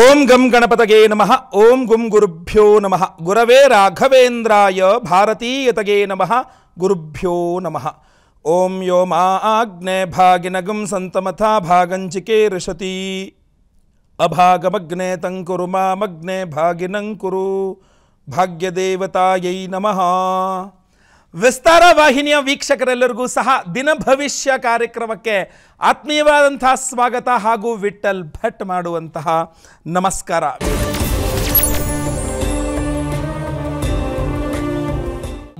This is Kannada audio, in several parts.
ओं गम गणपत नम ओं गुम गुरुभ्यो नम गुरवे राघवेन्द्राय भारतीयतगे नम गुरुभ्यो नम ओं यो मग्ने भागिनगुम सतमथा भागंजिके ऋषती अभागमग्ने तंकुरुमाग्ने भागिनं कुरु भाग्यदेवताय नमः ವಿಸ್ತಾರ ವಾಹಿನಿಯ ವೀಕ್ಷಕರೆಲ್ಲರಿಗೂ ಸಹ ದಿನ ಭವಿಷ್ಯ ಕಾರ್ಯಕ್ರಮಕ್ಕೆ ಆತ್ಮೀಯವಾದಂತಹ ಸ್ವಾಗತ ಹಾಗೂ ವಿಠಲ್ ಭಟ್ ಮಾಡುವಂತಹ ನಮಸ್ಕಾರ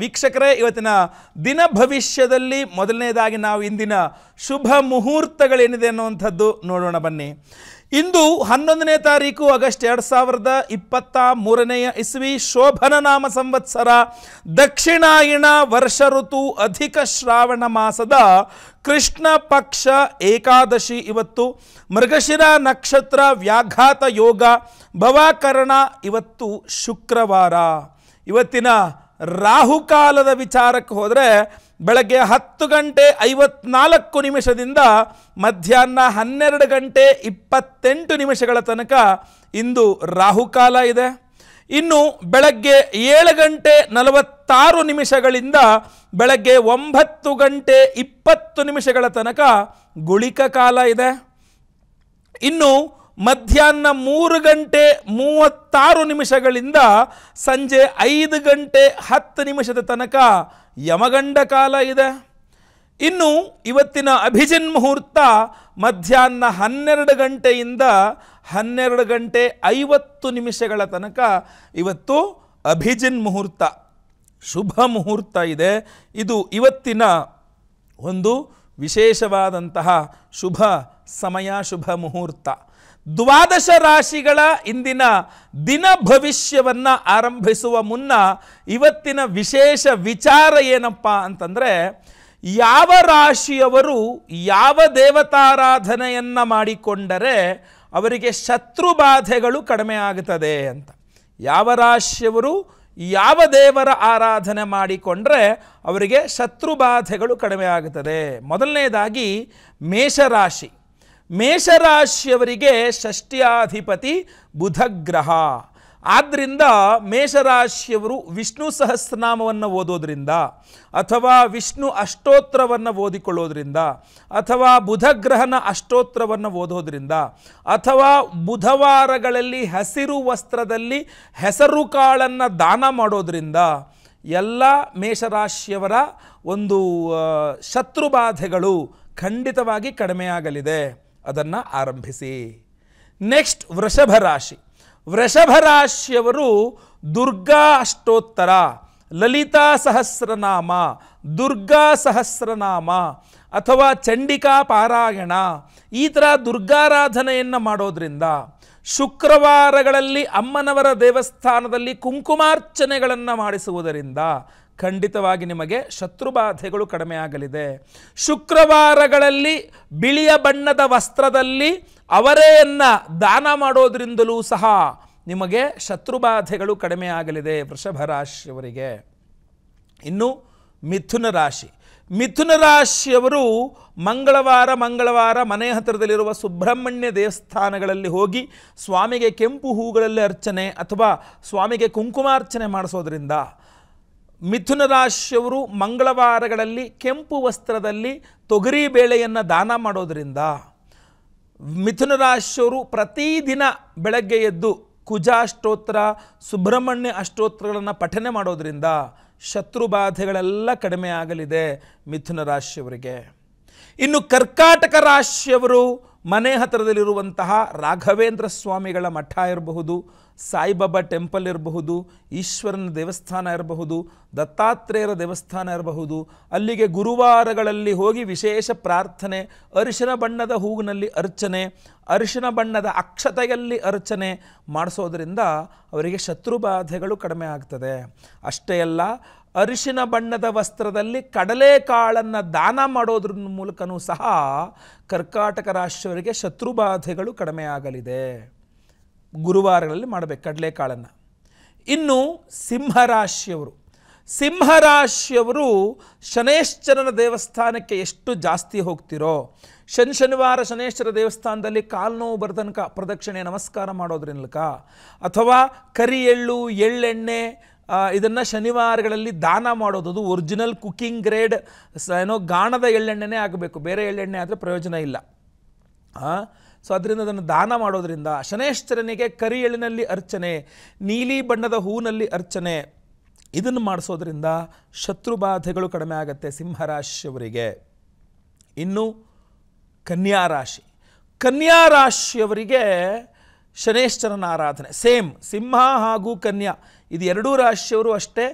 ವೀಕ್ಷಕರೇ ಇವತ್ತಿನ ದಿನ ಭವಿಷ್ಯದಲ್ಲಿ ಮೊದಲನೇದಾಗಿ ನಾವು ಇಂದಿನ ಶುಭ ಮುಹೂರ್ತಗಳೇನಿದೆ ಅನ್ನುವಂಥದ್ದು ನೋಡೋಣ ಬನ್ನಿ ಇಂದು ಹನ್ನೊಂದನೇ ತಾರೀಕು ಆಗಸ್ಟ್ ಎರಡು ಸಾವಿರದ ಇಪ್ಪತ್ತ ಮೂರನೆಯ ಇಸ್ವಿ ನಾಮ ಸಂವತ್ಸರ ದಕ್ಷಿಣಾಯಣ ವರ್ಷ ಋತು ಅಧಿಕ ಶ್ರಾವಣ ಮಾಸದ ಕೃಷ್ಣ ಪಕ್ಷ ಏಕಾದಶಿ ಇವತ್ತು ಮೃಗಶಿರ ನಕ್ಷತ್ರ ವ್ಯಾಘಾತ ಯೋಗ ಭವಾಕರಣ ಇವತ್ತು ಶುಕ್ರವಾರ ಇವತ್ತಿನ ರಾಹುಕಾಲದ ವಿಚಾರಕ್ಕೆ ಹೋದರೆ ಬೆಳಗ್ಗೆ ಹತ್ತು ಗಂಟೆ ಐವತ್ನಾಲ್ಕು ನಿಮಿಷದಿಂದ ಮಧ್ಯಾಹ್ನ ಹನ್ನೆರಡು ಗಂಟೆ ಇಪ್ಪತ್ತೆಂಟು ನಿಮಿಷಗಳ ತನಕ ಇಂದು ರಾಹುಕಾಲ ಇದೆ ಇನ್ನು ಬೆಳಗ್ಗೆ ಏಳು ಗಂಟೆ ನಲವತ್ತಾರು ನಿಮಿಷಗಳಿಂದ ಬೆಳಗ್ಗೆ ಒಂಬತ್ತು ಗಂಟೆ ಇಪ್ಪತ್ತು ನಿಮಿಷಗಳ ತನಕ ಗುಳಿಕ ಕಾಲ ಇದೆ ಇನ್ನು ಮಧ್ಯಾಹ್ನ ಮೂರು ಗಂಟೆ ಮೂವತ್ತಾರು ನಿಮಿಷಗಳಿಂದ ಸಂಜೆ ಐದು ಗಂಟೆ ಹತ್ತು ನಿಮಿಷದ ತನಕ ಯಮಗಂಡ ಕಾಲ ಇದೆ ಇನ್ನು ಇವತ್ತಿನ ಅಭಿಜಿನ್ ಮುಹೂರ್ತ ಮಧ್ಯಾಹ್ನ ಹನ್ನೆರಡು ಗಂಟೆಯಿಂದ ಹನ್ನೆರಡು ಗಂಟೆ ಐವತ್ತು ನಿಮಿಷಗಳ ತನಕ ಇವತ್ತು ಅಭಿಜಿನ್ ಮುಹೂರ್ತ ಶುಭ ಮುಹೂರ್ತ ಇದೆ ಇದು ಇವತ್ತಿನ ಒಂದು ವಿಶೇಷವಾದಂತಹ ಶುಭ ಸಮಯ ಶುಭ ಮುಹೂರ್ತ ದ್ವಾದಶ ರಾಶಿಗಳ ಇಂದಿನ ದಿನ ಭವಿಷ್ಯವನ್ನು ಆರಂಭಿಸುವ ಮುನ್ನ ಇವತ್ತಿನ ವಿಶೇಷ ವಿಚಾರ ಏನಪ್ಪ ಅಂತಂದರೆ ಯಾವ ರಾಶಿಯವರು ಯಾವ ದೇವತಾರಾಧನೆಯನ್ನು ಮಾಡಿಕೊಂಡರೆ ಅವರಿಗೆ ಶತ್ರು ಬಾಧೆಗಳು ಕಡಿಮೆ ಆಗುತ್ತದೆ ಅಂತ ಯಾವ ರಾಶಿಯವರು ಯಾವ ದೇವರ ಆರಾಧನೆ ಮಾಡಿಕೊಂಡರೆ ಅವರಿಗೆ ಶತ್ರು ಬಾಧೆಗಳು ಕಡಿಮೆ ಆಗುತ್ತದೆ ಮೊದಲನೇದಾಗಿ ಮೇಷರಾಶಿ ಮೇಷರಾಶಿಯವರಿಗೆ ಷಷ್ಟ್ಯಾಧಿಪತಿ ಬುಧಗ್ರಹ ಆದ್ದರಿಂದ ಮೇಷರಾಶಿಯವರು ವಿಷ್ಣು ಸಹಸ್ರನಾಮವನ್ನು ಓದೋದ್ರಿಂದ ಅಥವಾ ವಿಷ್ಣು ಅಷ್ಟೋತ್ರವನ್ನು ಓದಿಕೊಳ್ಳೋದ್ರಿಂದ ಅಥವಾ ಬುಧಗ್ರಹನ ಅಷ್ಟೋತ್ರವನ್ನು ಓದೋದ್ರಿಂದ ಅಥವಾ ಬುಧವಾರಗಳಲ್ಲಿ ಹಸಿರು ವಸ್ತ್ರದಲ್ಲಿ ಹೆಸರು ಕಾಳನ್ನು ದಾನ ಮಾಡೋದ್ರಿಂದ ಎಲ್ಲ ಮೇಷರಾಶಿಯವರ ಒಂದು ಶತ್ರುಬಾಧೆಗಳು ಖಂಡಿತವಾಗಿ ಕಡಿಮೆಯಾಗಲಿದೆ ಅದನ್ನು ಆರಂಭಿಸಿ ನೆಕ್ಸ್ಟ್ ವೃಷಭ ರಾಶಿ ವೃಷಭ ರಾಶಿಯವರು ದುರ್ಗಾ ಅಷ್ಟೋತ್ತರ ಲಲಿತಾ ಸಹಸ್ರನಾಮ ದುರ್ಗಾ ಸಹಸ್ರನಾಮ ಅಥವಾ ಚಂಡಿಕಾ ಪಾರಾಯಣ ಈ ಥರ ದುರ್ಗಾರಾಧನೆಯನ್ನು ಮಾಡೋದ್ರಿಂದ ಶುಕ್ರವಾರಗಳಲ್ಲಿ ಅಮ್ಮನವರ ದೇವಸ್ಥಾನದಲ್ಲಿ ಕುಂಕುಮಾರ್ಚನೆಗಳನ್ನು ಮಾಡಿಸುವುದರಿಂದ ಖಂಡಿತವಾಗಿ ನಿಮಗೆ ಶತ್ರುಬಾಧೆಗಳು ಕಡಿಮೆ ಆಗಲಿದೆ ಶುಕ್ರವಾರಗಳಲ್ಲಿ ಬಿಳಿಯ ಬಣ್ಣದ ವಸ್ತ್ರದಲ್ಲಿ ಅವರೆಯನ್ನು ದಾನ ಮಾಡೋದ್ರಿಂದಲೂ ಸಹ ನಿಮಗೆ ಶತ್ರುಬಾಧೆಗಳು ಕಡಿಮೆ ಆಗಲಿದೆ ವೃಷಭ ರಾಶಿಯವರಿಗೆ ಇನ್ನು ಮಿಥುನ ರಾಶಿ ಮಿಥುನ ರಾಶಿಯವರು ಮಂಗಳವಾರ ಮಂಗಳವಾರ ಮನೆ ಹತ್ತಿರದಲ್ಲಿರುವ ಸುಬ್ರಹ್ಮಣ್ಯ ದೇವಸ್ಥಾನಗಳಲ್ಲಿ ಹೋಗಿ ಸ್ವಾಮಿಗೆ ಕೆಂಪು ಹೂಗಳಲ್ಲಿ ಅರ್ಚನೆ ಅಥವಾ ಸ್ವಾಮಿಗೆ ಕುಂಕುಮಾರ್ಚನೆ ಮಾಡಿಸೋದ್ರಿಂದ ಮಿಥುನ ರಾಶಿಯವರು ಮಂಗಳವಾರಗಳಲ್ಲಿ ಕೆಂಪು ವಸ್ತ್ರದಲ್ಲಿ ತೊಗರಿ ಬೇಳೆಯನ್ನು ದಾನ ಮಾಡೋದರಿಂದ ಮಿಥುನ ರಾಶಿಯವರು ಪ್ರತಿದಿನ ಬೆಳಗ್ಗೆ ಎದ್ದು ಕುಜಾ ಅಷ್ಟೋತ್ರ ಸುಬ್ರಹ್ಮಣ್ಯ ಅಷ್ಟೋತ್ರಗಳನ್ನು ಪಠನೆ ಮಾಡೋದರಿಂದ ಶತ್ರು ಬಾಧೆಗಳೆಲ್ಲ ಕಡಿಮೆ ಆಗಲಿದೆ ಮಿಥುನ ರಾಶಿಯವರಿಗೆ ಇನ್ನು ಕರ್ಕಾಟಕ ರಾಶಿಯವರು ಮನೆ ಹತ್ತಿರದಲ್ಲಿರುವಂತಹ ರಾಘವೇಂದ್ರ ಸ್ವಾಮಿಗಳ ಮಠ ಇರಬಹುದು ಸಾಯಿಬಾಬಾ ಟೆಂಪಲ್ ಇರಬಹುದು ಈಶ್ವರನ ದೇವಸ್ಥಾನ ಇರಬಹುದು ದತ್ತಾತ್ರೇಯರ ದೇವಸ್ಥಾನ ಇರಬಹುದು ಅಲ್ಲಿಗೆ ಗುರುವಾರಗಳಲ್ಲಿ ಹೋಗಿ ವಿಶೇಷ ಪ್ರಾರ್ಥನೆ ಅರಿಶಿನ ಬಣ್ಣದ ಹೂವಿನಲ್ಲಿ ಅರ್ಚನೆ ಅರಿಶಿನ ಬಣ್ಣದ ಅಕ್ಷತೆಯಲ್ಲಿ ಅರ್ಚನೆ ಮಾಡಿಸೋದ್ರಿಂದ ಅವರಿಗೆ ಶತ್ರು ಬಾಧೆಗಳು ಕಡಿಮೆ ಆಗ್ತದೆ ಅಷ್ಟೇ ಅಲ್ಲ ಅರಿಶಿನ ಬಣ್ಣದ ವಸ್ತ್ರದಲ್ಲಿ ಕಡಲೆಕಾಳನ್ನು ದಾನ ಮಾಡೋದ್ರ ಮೂಲಕನೂ ಸಹ ಕರ್ಕಾಟಕ ರಾಶಿಯವರಿಗೆ ಶತ್ರುಬಾಧೆಗಳು ಕಡಿಮೆಯಾಗಲಿದೆ ಗುರುವಾರಗಳಲ್ಲಿ ಮಾಡಬೇಕು ಕಡಲೆಕಾಳನ್ನು ಇನ್ನು ಸಿಂಹರಾಶಿಯವರು ಸಿಂಹರಾಶಿಯವರು ಶನೇಶ್ವರನ ದೇವಸ್ಥಾನಕ್ಕೆ ಎಷ್ಟು ಜಾಸ್ತಿ ಹೋಗ್ತಿರೋ ಶನಿ ಶನಿವಾರ ಶನೇಶ್ವರ ದೇವಸ್ಥಾನದಲ್ಲಿ ಕಾಲು ನೋವು ಪ್ರದಕ್ಷಿಣೆ ನಮಸ್ಕಾರ ಮಾಡೋದ್ರಿಂದ ಅಥವಾ ಕರಿ ಎಳ್ಳು ಎಳ್ಳೆಣ್ಣೆ ಇದನ್ನು ಶನಿವಾರಗಳಲ್ಲಿ ದಾನ ಮಾಡೋದು ಒರಿಜಿನಲ್ ಕುಕ್ಕಿಂಗ್ ಗ್ರೇಡ್ ಏನೋ ಗಾಣದ ಎಳ್ಳೆಣ್ಣೆನೇ ಆಗಬೇಕು ಬೇರೆ ಎಳ್ಳೆಣ್ಣೆ ಆದರೆ ಪ್ರಯೋಜನ ಇಲ್ಲ ಸೊ ಅದರಿಂದ ಅದನ್ನು ದಾನ ಮಾಡೋದರಿಂದ ಶನೇಶ್ವರನಿಗೆ ಕರಿ ಎಳ್ಳಿನಲ್ಲಿ ಅರ್ಚನೆ ನೀಲಿ ಬಣ್ಣದ ಹೂನಲ್ಲಿ ಅರ್ಚನೆ ಇದನ್ನು ಮಾಡಿಸೋದ್ರಿಂದ ಶತ್ರು ಬಾಧೆಗಳು ಕಡಿಮೆ ಆಗುತ್ತೆ ಸಿಂಹರಾಶಿಯವರಿಗೆ ಇನ್ನು ಕನ್ಯಾ ರಾಶಿ ಕನ್ಯಾ ರಾಶಿಯವರಿಗೆ ಶನೇಶ್ವರನ ಆರಾಧನೆ ಸೇಮ್ ಸಿಂಹ ಹಾಗೂ ಕನ್ಯಾ ಇದು ಎರಡೂ ರಾಶಿಯವರು ಅಷ್ಟೇ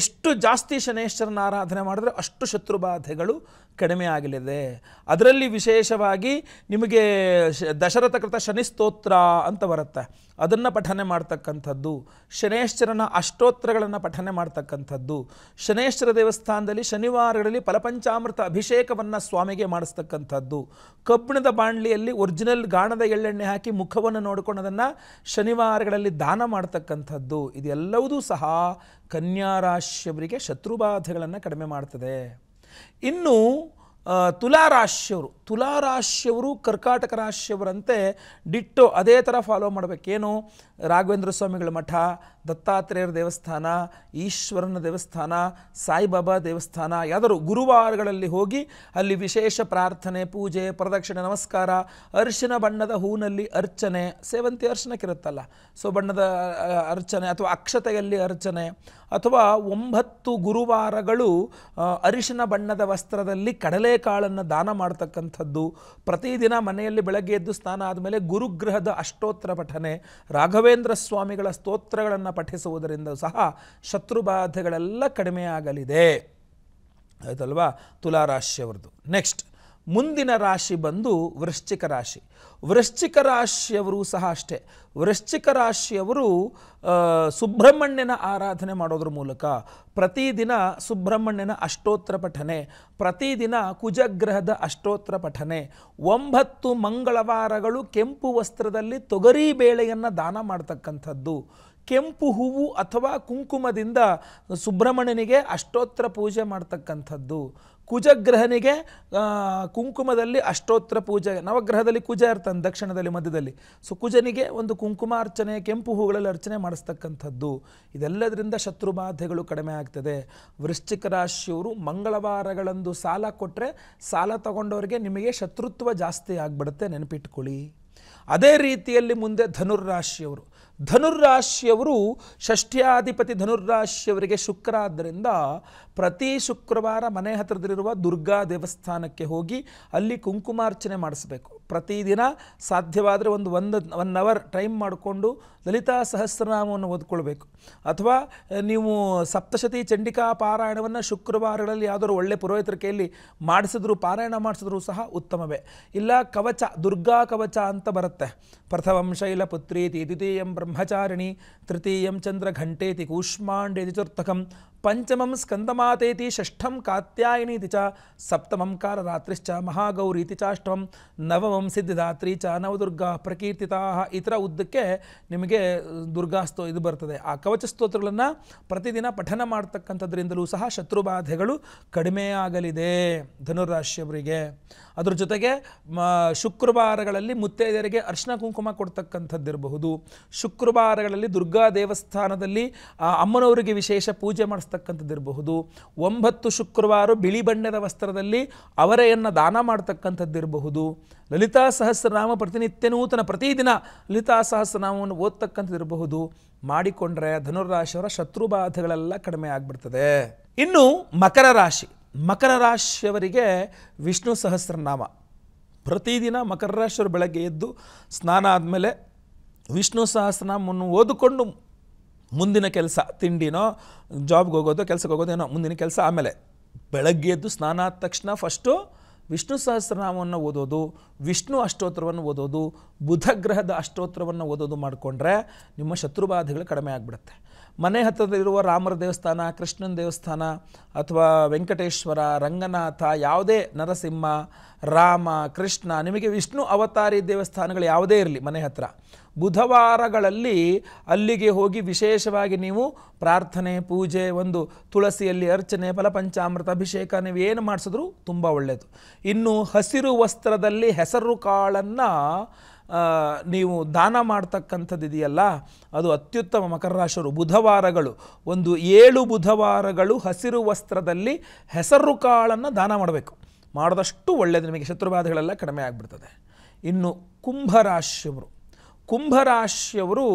ಎಷ್ಟು ಜಾಸ್ತಿ ಶನೇಶ್ವರನ ಆರಾಧನೆ ಮಾಡಿದ್ರೆ ಅಷ್ಟು ಶತ್ರು ಕಡಿಮೆ ಆಗಲಿದೆ ಅದರಲ್ಲಿ ವಿಶೇಷವಾಗಿ ನಿಮಗೆ ದಶರಥ ಕೃತ ಶನಿಸ್ತೋತ್ರ ಅಂತ ಬರುತ್ತೆ ಅದನ್ನು ಪಠನೆ ಮಾಡ್ತಕ್ಕಂಥದ್ದು ಶನೇಶ್ವರನ ಅಷ್ಟೋತ್ರಗಳನ್ನು ಪಠನೆ ಮಾಡ್ತಕ್ಕಂಥದ್ದು ಶನೇಶ್ವರ ದೇವಸ್ಥಾನದಲ್ಲಿ ಶನಿವಾರಗಳಲ್ಲಿ ಫಲಪಂಚಾಮೃತ ಅಭಿಷೇಕವನ್ನು ಸ್ವಾಮಿಗೆ ಮಾಡಿಸ್ತಕ್ಕಂಥದ್ದು ಕಬ್ಬಿಣದ ಬಾಣಲಿಯಲ್ಲಿ ಒರಿಜಿನಲ್ ಗಾಣದ ಎಳ್ಳೆಣ್ಣೆ ಹಾಕಿ ಮುಖವನ್ನು ನೋಡಿಕೊಂಡು ಅದನ್ನು ಶನಿವಾರಗಳಲ್ಲಿ ದಾನ ಮಾಡ್ತಕ್ಕಂಥದ್ದು ಇದೆಲ್ಲವುದೂ ಸಹ ಕನ್ಯಾರಾಶ್ಯವರಿಗೆ ಶತ್ರುಬಾಧೆಗಳನ್ನು ಕಡಿಮೆ ಮಾಡ್ತದೆ ಇನ್ನು ತುಲಾರಾಶಿಯವರು ತುಲಾರಾಶಿಯವರು ಕರ್ಕಾಟಕ ರಾಶಿಯವರಂತೆ ಡಿಟ್ಟು ಅದೇ ಥರ ಫಾಲೋ ಮಾಡಬೇಕೇನು ರಾಘವೇಂದ್ರ ಸ್ವಾಮಿಗಳ ಮಠ ದತ್ತಾತ್ರೇಯರ ದೇವಸ್ಥಾನ ಈಶ್ವರನ ದೇವಸ್ಥಾನ ಸಾಯಿಬಾಬಾ ದೇವಸ್ಥಾನ ಯಾದರೂ ಗುರುವಾರಗಳಲ್ಲಿ ಹೋಗಿ ಅಲ್ಲಿ ವಿಶೇಷ ಪ್ರಾರ್ಥನೆ ಪೂಜೆ ಪ್ರದಕ್ಷಿಣೆ ನಮಸ್ಕಾರ ಅರಿಶಿನ ಬಣ್ಣದ ಹೂನಲ್ಲಿ ಅರ್ಚನೆ ಸೇವಂತಿ ಅರ್ಶನಕ್ಕಿರುತ್ತಲ್ಲ ಸೊ ಬಣ್ಣದ ಅರ್ಚನೆ ಅಥವಾ ಅಕ್ಷತೆಯಲ್ಲಿ ಅರ್ಚನೆ ಅಥವಾ ಒಂಬತ್ತು ಗುರುವಾರಗಳು ಅರಿಶಿನ ಬಣ್ಣದ ವಸ್ತ್ರದಲ್ಲಿ ಕಡಲೆಕಾಳನ್ನು ದಾನ ಮಾಡ್ತಕ್ಕಂಥ ಮಾಡುವಂಥದ್ದು ಪ್ರತಿದಿನ ಮನೆಯಲ್ಲಿ ಬೆಳಗ್ಗೆ ಎದ್ದು ಸ್ನಾನ ಆದಮೇಲೆ ಗುರುಗ್ರಹದ ಅಷ್ಟೋತ್ತರ ಪಠನೆ ರಾಘವೇಂದ್ರ ಸ್ವಾಮಿಗಳ ಸ್ತೋತ್ರಗಳನ್ನು ಪಠಿಸುವುದರಿಂದ ಸಹ ಶತ್ರುಬಾಧೆಗಳೆಲ್ಲ ಕಡಿಮೆಯಾಗಲಿದೆ ಆಯ್ತಲ್ವಾ ತುಲಾರಾಶಿಯವ್ರದ್ದು ನೆಕ್ಸ್ಟ್ ಮುಂದಿನ ರಾಶಿ ಬಂದು ವೃಶ್ಚಿಕ ರಾಶಿ ವೃಶ್ಚಿಕ ರಾಶಿಯವರು ಸಹ ಅಷ್ಟೇ ವೃಶ್ಚಿಕ ರಾಶಿಯವರು ಸುಬ್ರಹ್ಮಣ್ಯನ ಆರಾಧನೆ ಮಾಡೋದ್ರ ಮೂಲಕ ಪ್ರತಿದಿನ ಸುಬ್ರಹ್ಮಣ್ಯನ ಅಷ್ಟೋತ್ತರ ಪಠನೆ ಪ್ರತಿದಿನ ಕುಜಗ್ರಹದ ಅಷ್ಟೋತ್ತರ ಪಠನೆ ಒಂಬತ್ತು ಮಂಗಳವಾರಗಳು ಕೆಂಪು ವಸ್ತ್ರದಲ್ಲಿ ತೊಗರಿ ಬೇಳೆಯನ್ನು ದಾನ ಮಾಡ್ತಕ್ಕಂಥದ್ದು ಕೆಂಪು ಹೂವು ಅಥವಾ ಕುಂಕುಮದಿಂದ ಸುಬ್ರಹ್ಮಣ್ಯನಿಗೆ ಅಷ್ಟೋತ್ತರ ಪೂಜೆ ಮಾಡ್ತಕ್ಕಂಥದ್ದು ಕುಜಗ್ರಹನಿಗೆ ಕುಂಕುಮದಲ್ಲಿ ಅಷ್ಟೋತ್ತರ ಪೂಜೆ ನವಗ್ರಹದಲ್ಲಿ ಕುಜ ಇರ್ತಾನೆ ದಕ್ಷಿಣದಲ್ಲಿ ಮಧ್ಯದಲ್ಲಿ ಸೊ ಕುಜನಿಗೆ ಒಂದು ಕುಂಕುಮ ಅರ್ಚನೆ ಕೆಂಪು ಹೂಗಳಲ್ಲಿ ಅರ್ಚನೆ ಮಾಡಿಸ್ತಕ್ಕಂಥದ್ದು ಇದೆಲ್ಲದರಿಂದ ಶತ್ರು ಬಾಧೆಗಳು ಕಡಿಮೆ ಆಗ್ತದೆ ವೃಶ್ಚಿಕ ರಾಶಿಯವರು ಮಂಗಳವಾರಗಳಂದು ಸಾಲ ಕೊಟ್ಟರೆ ಸಾಲ ತಗೊಂಡವರಿಗೆ ನಿಮಗೆ ಶತ್ರುತ್ವ ಜಾಸ್ತಿ ಆಗ್ಬಿಡುತ್ತೆ ನೆನಪಿಟ್ಕೊಳ್ಳಿ ಅದೇ ರೀತಿಯಲ್ಲಿ ಮುಂದೆ ಧನುರ್ರಾಶಿಯವರು ರಾಶಿಯವರು ಷಷ್ಠ್ಯಾಧಿಪತಿ ಧನುರ್ರಾಶಿಯವರಿಗೆ ಶುಕ್ರ ಆದ್ದರಿಂದ ಪ್ರತಿ ಶುಕ್ರವಾರ ಮನೆ ಹತ್ತಿರದಲ್ಲಿರುವ ದುರ್ಗಾ ದೇವಸ್ಥಾನಕ್ಕೆ ಹೋಗಿ ಅಲ್ಲಿ ಕುಂಕುಮಾರ್ಚನೆ ಮಾಡಿಸಬೇಕು ಪ್ರತಿದಿನ ಸಾಧ್ಯವಾದರೆ ಒಂದು ಒಂದು ಒನ್ ಅವರ್ ಟೈಮ್ ಮಾಡಿಕೊಂಡು ಲಲಿತಾ ಸಹಸ್ರನಾಮವನ್ನು ಓದ್ಕೊಳ್ಬೇಕು ಅಥವಾ ನೀವು ಸಪ್ತಶತಿ ಚಂಡಿಕಾ ಪಾರಾಯಣವನ್ನು ಶುಕ್ರವಾರಗಳಲ್ಲಿ ಯಾವುದಾದ್ರು ಒಳ್ಳೆ ಪುರೋಹಿತರಿಕೆಯಲ್ಲಿ ಮಾಡಿಸಿದ್ರು ಪಾರಾಯಣ ಮಾಡಿಸಿದ್ರೂ ಸಹ ಉತ್ತಮವೇ ಇಲ್ಲ ಕವಚ ದುರ್ಗಾ ಕವಚ ಅಂತ ಬರುತ್ತೆ ಪ್ರಥಮಂ ಶೈಲಪುತ್ರೀತಿ ದ್ವಿತೀಯಂ ಬ್ರಹ್ಮಚಾರಿಣಿ ತೃತೀಯಂ ಚಂದ್ರ ಘಂಟೇತಿ ಕೂಷ್ಮಾಂಡೇತಿ ಚತುರ್ಥಕಂ ಪಂಚಮಂ ಸ್ಕಂದಮಾತೇತಿ ಷಷ್ಠಂ ಕಾತ್ಯಾಯಿನೀತಿ ಚ ಸಪ್ತಮಂ ಕಾಲರಾತ್ರಿಶ್ಚ ಮಹಾಗೌರೀತಿ ಚಾಷ್ಟಮಂ ನವಮಂ ಸಿದ್ಧದಾತ್ರಿ ಚ ನವದುರ್ಗಾ ಪ್ರಕೀರ್ತಿತಾ ಇತರ ಉದ್ದಕ್ಕೆ ನಿಮಗೆ ನಮಗೆ ದುರ್ಗಾಸ್ತೋ ಇದು ಬರ್ತದೆ ಆ ಕವಚ ಸ್ತೋತ್ರಗಳನ್ನು ಪ್ರತಿದಿನ ಪಠನ ಮಾಡ್ತಕ್ಕಂಥದ್ರಿಂದಲೂ ಸಹ ಶತ್ರುಬಾಧೆಗಳು ಕಡಿಮೆಯಾಗಲಿದೆ ಧನುರಾಶಿಯವರಿಗೆ ಅದರ ಜೊತೆಗೆ ಶುಕ್ರವಾರಗಳಲ್ಲಿ ಮುತ್ತೈದೆಯರಿಗೆ ಅರ್ಶನ ಕುಂಕುಮ ಕೊಡ್ತಕ್ಕಂಥದ್ದಿರಬಹುದು ಶುಕ್ರವಾರಗಳಲ್ಲಿ ದುರ್ಗಾ ದೇವಸ್ಥಾನದಲ್ಲಿ ಅಮ್ಮನವರಿಗೆ ವಿಶೇಷ ಪೂಜೆ ಮಾಡಿಸ್ತಕ್ಕಂಥದ್ದಿರಬಹುದು ಒಂಬತ್ತು ಶುಕ್ರವಾರ ಬಿಳಿ ಬಣ್ಣದ ವಸ್ತ್ರದಲ್ಲಿ ಅವರೆಯನ್ನು ದಾನ ಮಾಡ್ತಕ್ಕಂಥದ್ದಿರಬಹುದು ಲಲಿತಾ ಸಹಸ್ರನಾಮ ಪ್ರತಿನಿತ್ಯ ನೂತನ ಪ್ರತಿದಿನ ಲಲಿತಾ ಸಹಸ್ರನಾಮವನ್ನು ಓದ್ತಕ್ಕಂಥದ್ದು ಇರಬಹುದು ಮಾಡಿಕೊಂಡ್ರೆ ಧನುರಾಶಿಯವರ ಶತ್ರುಬಾಧೆಗಳೆಲ್ಲ ಕಡಿಮೆ ಆಗ್ಬಿಡ್ತದೆ ಇನ್ನು ಮಕರ ರಾಶಿ ಮಕರ ರಾಶಿಯವರಿಗೆ ವಿಷ್ಣು ಸಹಸ್ರನಾಮ ಪ್ರತಿದಿನ ಮಕರ ರಾಶಿಯವರು ಬೆಳಗ್ಗೆ ಎದ್ದು ಸ್ನಾನ ಆದಮೇಲೆ ವಿಷ್ಣು ಸಹಸ್ರನಾಮವನ್ನು ಓದಿಕೊಂಡು ಮುಂದಿನ ಕೆಲಸ ತಿಂಡಿನೋ ಜಾಬ್ಗೆ ಹೋಗೋದೋ ಕೆಲಸಕ್ಕೆ ಹೋಗೋದೇನೋ ಮುಂದಿನ ಕೆಲಸ ಆಮೇಲೆ ಬೆಳಗ್ಗೆ ಎದ್ದು ಸ್ನಾನ ಆದ ತಕ್ಷಣ ಫಸ್ಟು ವಿಷ್ಣು ಸಹಸ್ರನಾಮವನ್ನು ಓದೋದು ವಿಷ್ಣು ಅಷ್ಟೋತ್ರವನ್ನು ಓದೋದು ಬುಧ ಗ್ರಹದ ಅಷ್ಟೋತ್ರವನ್ನು ಓದೋದು ಮಾಡಿಕೊಂಡ್ರೆ ನಿಮ್ಮ ಶತ್ರುಬಾಧೆಗಳು ಕಡಿಮೆ ಆಗಿಬಿಡುತ್ತೆ ಮನೆ ಹತ್ತಿರದಲ್ಲಿರುವ ರಾಮರ ದೇವಸ್ಥಾನ ಕೃಷ್ಣನ ದೇವಸ್ಥಾನ ಅಥವಾ ವೆಂಕಟೇಶ್ವರ ರಂಗನಾಥ ಯಾವುದೇ ನರಸಿಂಹ ರಾಮ ಕೃಷ್ಣ ನಿಮಗೆ ವಿಷ್ಣು ಅವತಾರಿ ದೇವಸ್ಥಾನಗಳು ಯಾವುದೇ ಇರಲಿ ಮನೆ ಹತ್ತಿರ ಬುಧವಾರಗಳಲ್ಲಿ ಅಲ್ಲಿಗೆ ಹೋಗಿ ವಿಶೇಷವಾಗಿ ನೀವು ಪ್ರಾರ್ಥನೆ ಪೂಜೆ ಒಂದು ತುಳಸಿಯಲ್ಲಿ ಅರ್ಚನೆ ಫಲಪಂಚಾಮೃತ ಅಭಿಷೇಕ ನೀವು ಏನು ಮಾಡಿಸಿದ್ರು ತುಂಬ ಒಳ್ಳೆಯದು ಇನ್ನು ಹಸಿರು ವಸ್ತ್ರದಲ್ಲಿ ಹೆಸರು ಕಾಳನ್ನು ನೀವು ದಾನ ಮಾಡ್ತಕ್ಕಂಥದ್ದು ಇದೆಯಲ್ಲ ಅದು ಅತ್ಯುತ್ತಮ ಮಕರ ರಾಶಿಯವರು ಬುಧವಾರಗಳು ಒಂದು ಏಳು ಬುಧವಾರಗಳು ಹಸಿರು ವಸ್ತ್ರದಲ್ಲಿ ಹೆಸರು ಕಾಳನ್ನು ದಾನ ಮಾಡಬೇಕು ಮಾಡಿದಷ್ಟು ಒಳ್ಳೆಯದು ನಿಮಗೆ ಶತ್ರುಬಾಧೆಗಳೆಲ್ಲ ಕಡಿಮೆ ಆಗಿಬಿಡ್ತದೆ ಇನ್ನು ಕುಂಭರಾಶಿಯವರು ಕುಂಭರಾಶಿಯವರು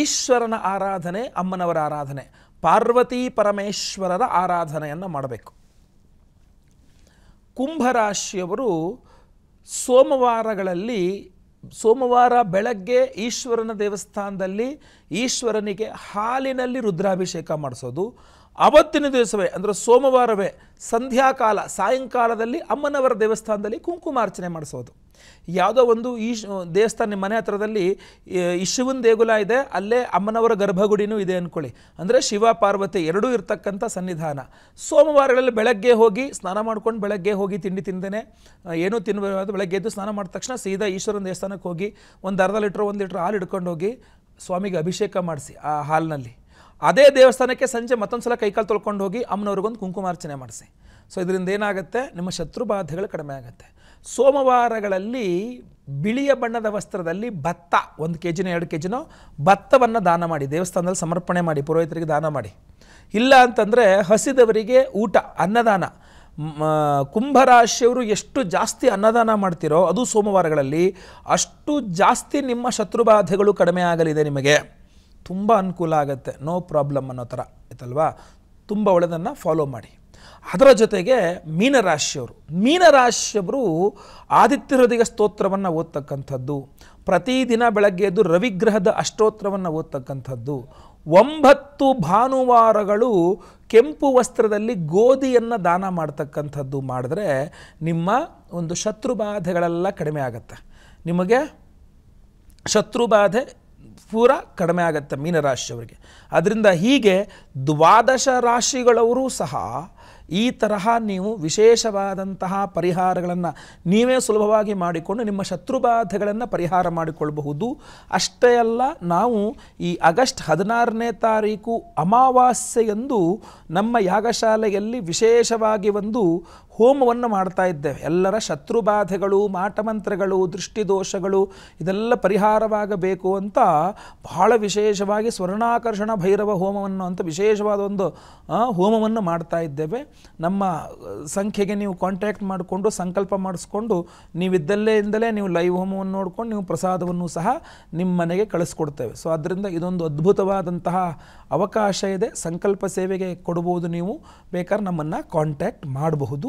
ಈಶ್ವರನ ಆರಾಧನೆ ಅಮ್ಮನವರ ಆರಾಧನೆ ಪಾರ್ವತಿ ಪರಮೇಶ್ವರರ ಆರಾಧನೆಯನ್ನು ಮಾಡಬೇಕು ಕುಂಭರಾಶಿಯವರು ಸೋಮವಾರಗಳಲ್ಲಿ ಸೋಮವಾರ ಬೆಳಗ್ಗೆ ಈಶ್ವರನ ದೇವಸ್ಥಾನದಲ್ಲಿ ಈಶ್ವರನಿಗೆ ಹಾಲಿನಲ್ಲಿ ರುದ್ರಾಭಿಷೇಕ ಮಾಡಿಸೋದು ಆವತ್ತಿನ ದಿವಸವೇ ಅಂದರೆ ಸೋಮವಾರವೇ ಸಂಧ್ಯಾಕಾಲ ಸಾಯಂಕಾಲದಲ್ಲಿ ಅಮ್ಮನವರ ದೇವಸ್ಥಾನದಲ್ಲಿ ಕುಂಕುಮಾರ್ಚನೆ ಮಾಡಿಸೋದು ಯಾವುದೋ ಒಂದು ಈಶ್ ದೇವಸ್ಥಾನ ಮನೆ ಹತ್ರದಲ್ಲಿ ಇಶುವಿನ ದೇಗುಲ ಇದೆ ಅಲ್ಲೇ ಅಮ್ಮನವರ ಗರ್ಭಗುಡಿನೂ ಇದೆ ಅಂದ್ಕೊಳ್ಳಿ ಅಂದರೆ ಶಿವ ಪಾರ್ವತಿ ಎರಡೂ ಇರ್ತಕ್ಕಂಥ ಸನ್ನಿಧಾನ ಸೋಮವಾರಗಳಲ್ಲಿ ಬೆಳಗ್ಗೆ ಹೋಗಿ ಸ್ನಾನ ಮಾಡ್ಕೊಂಡು ಬೆಳಗ್ಗೆ ಹೋಗಿ ತಿಂಡಿ ತಿಂದೇನೆ ಏನೂ ತಿನ್ನ ಬೆಳಗ್ಗೆ ಎದ್ದು ಸ್ನಾನ ಮಾಡಿದ ತಕ್ಷಣ ಸೀದಾ ಈಶ್ವರನ ದೇವಸ್ಥಾನಕ್ಕೆ ಹೋಗಿ ಒಂದು ಅರ್ಧ ಲೀಟ್ರ್ ಒಂದು ಲೀಟ್ರ್ ಹಾಲು ಹಿಡ್ಕೊಂಡು ಹೋಗಿ ಸ್ವಾಮಿಗೆ ಅಭಿಷೇಕ ಮಾಡಿಸಿ ಆ ಹಾಲಿನಲ್ಲಿ ಅದೇ ದೇವಸ್ಥಾನಕ್ಕೆ ಸಂಜೆ ಮತ್ತೊಂದು ಸಲ ಕೈಕಾಲು ತೊಳ್ಕೊಂಡು ಹೋಗಿ ಅಮ್ಮನವ್ರಿಗೊಂದು ಕುಂಕುಮಾರ್ಚನೆ ಮಾಡಿಸಿ ಸೊ ಇದರಿಂದ ಏನಾಗುತ್ತೆ ನಿಮ್ಮ ಶತ್ರುಬಾಧೆಗಳು ಕಡಿಮೆ ಆಗುತ್ತೆ ಸೋಮವಾರಗಳಲ್ಲಿ ಬಿಳಿಯ ಬಣ್ಣದ ವಸ್ತ್ರದಲ್ಲಿ ಭತ್ತ ಒಂದು ಕೆ ಜಿನೋ ಎರಡು ಕೆ ಜಿನೋ ಭತ್ತವನ್ನು ದಾನ ಮಾಡಿ ದೇವಸ್ಥಾನದಲ್ಲಿ ಸಮರ್ಪಣೆ ಮಾಡಿ ಪುರೋಹಿತರಿಗೆ ದಾನ ಮಾಡಿ ಇಲ್ಲ ಅಂತಂದರೆ ಹಸಿದವರಿಗೆ ಊಟ ಅನ್ನದಾನ ಕುಂಭರಾಶಿಯವರು ಎಷ್ಟು ಜಾಸ್ತಿ ಅನ್ನದಾನ ಮಾಡ್ತಿರೋ ಅದು ಸೋಮವಾರಗಳಲ್ಲಿ ಅಷ್ಟು ಜಾಸ್ತಿ ನಿಮ್ಮ ಶತ್ರುಬಾಧೆಗಳು ಕಡಿಮೆ ಆಗಲಿದೆ ನಿಮಗೆ ತುಂಬ ಅನುಕೂಲ ಆಗುತ್ತೆ ನೋ ಪ್ರಾಬ್ಲಮ್ ಅನ್ನೋ ಥರ ಆಯ್ತಲ್ವಾ ತುಂಬ ಒಳ್ಳೆಯದನ್ನು ಫಾಲೋ ಮಾಡಿ ಅದರ ಜೊತೆಗೆ ಮೀನರಾಶಿಯವರು ಮೀನರಾಶಿಯವರು ಆದಿತ್ಯ ಸ್ತೋತ್ರವನ್ನು ಓದ್ತಕ್ಕಂಥದ್ದು ಪ್ರತಿದಿನ ಬೆಳಗ್ಗೆ ಎದ್ದು ರವಿಗ್ರಹದ ಅಷ್ಟೋತ್ರವನ್ನು ಓದ್ತಕ್ಕಂಥದ್ದು ಒಂಬತ್ತು ಭಾನುವಾರಗಳು ಕೆಂಪು ವಸ್ತ್ರದಲ್ಲಿ ಗೋಧಿಯನ್ನು ದಾನ ಮಾಡ್ತಕ್ಕಂಥದ್ದು ಮಾಡಿದ್ರೆ ನಿಮ್ಮ ಒಂದು ಶತ್ರು ಬಾಧೆಗಳೆಲ್ಲ ಕಡಿಮೆ ಆಗುತ್ತೆ ನಿಮಗೆ ಬಾಧೆ ಪೂರ ಕಡಿಮೆ ಆಗುತ್ತೆ ಮೀನರಾಶಿಯವರಿಗೆ ಅದರಿಂದ ಹೀಗೆ ದ್ವಾದಶ ರಾಶಿಗಳವರು ಸಹ ಈ ತರಹ ನೀವು ವಿಶೇಷವಾದಂತಹ ಪರಿಹಾರಗಳನ್ನು ನೀವೇ ಸುಲಭವಾಗಿ ಮಾಡಿಕೊಂಡು ನಿಮ್ಮ ಶತ್ರುಬಾಧೆಗಳನ್ನು ಪರಿಹಾರ ಮಾಡಿಕೊಳ್ಳಬಹುದು ಅಷ್ಟೇ ಅಲ್ಲ ನಾವು ಈ ಆಗಸ್ಟ್ ಹದಿನಾರನೇ ತಾರೀಕು ಅಮಾವಾಸ್ಯೆಯಂದು ನಮ್ಮ ಯಾಗಶಾಲೆಯಲ್ಲಿ ವಿಶೇಷವಾಗಿ ಒಂದು ಹೋಮವನ್ನು ಮಾಡ್ತಾ ಇದ್ದೇವೆ ಎಲ್ಲರ ಶತ್ರುಬಾಧೆಗಳು ಮಾಟಮಂತ್ರಗಳು ದೃಷ್ಟಿದೋಷಗಳು ಇದೆಲ್ಲ ಪರಿಹಾರವಾಗಬೇಕು ಅಂತ ಬಹಳ ವಿಶೇಷವಾಗಿ ಸ್ವರ್ಣಾಕರ್ಷಣ ಭೈರವ ಹೋಮವನ್ನು ಅಂತ ವಿಶೇಷವಾದ ಒಂದು ಹೋಮವನ್ನು ಮಾಡ್ತಾ ಇದ್ದೇವೆ ನಮ್ಮ ಸಂಖ್ಯೆಗೆ ನೀವು ಕಾಂಟ್ಯಾಕ್ಟ್ ಮಾಡಿಕೊಂಡು ಸಂಕಲ್ಪ ಮಾಡಿಸ್ಕೊಂಡು ಇಂದಲೇ ನೀವು ಲೈವ್ ಹೋಮವನ್ನು ನೋಡಿಕೊಂಡು ನೀವು ಪ್ರಸಾದವನ್ನು ಸಹ ನಿಮ್ಮ ಮನೆಗೆ ಕಳಿಸ್ಕೊಡ್ತೇವೆ ಸೊ ಅದರಿಂದ ಇದೊಂದು ಅದ್ಭುತವಾದಂತಹ ಅವಕಾಶ ಇದೆ ಸಂಕಲ್ಪ ಸೇವೆಗೆ ಕೊಡ್ಬೋದು ನೀವು ಬೇಕಾದ್ರೆ ನಮ್ಮನ್ನು ಕಾಂಟ್ಯಾಕ್ಟ್ ಮಾಡಬಹುದು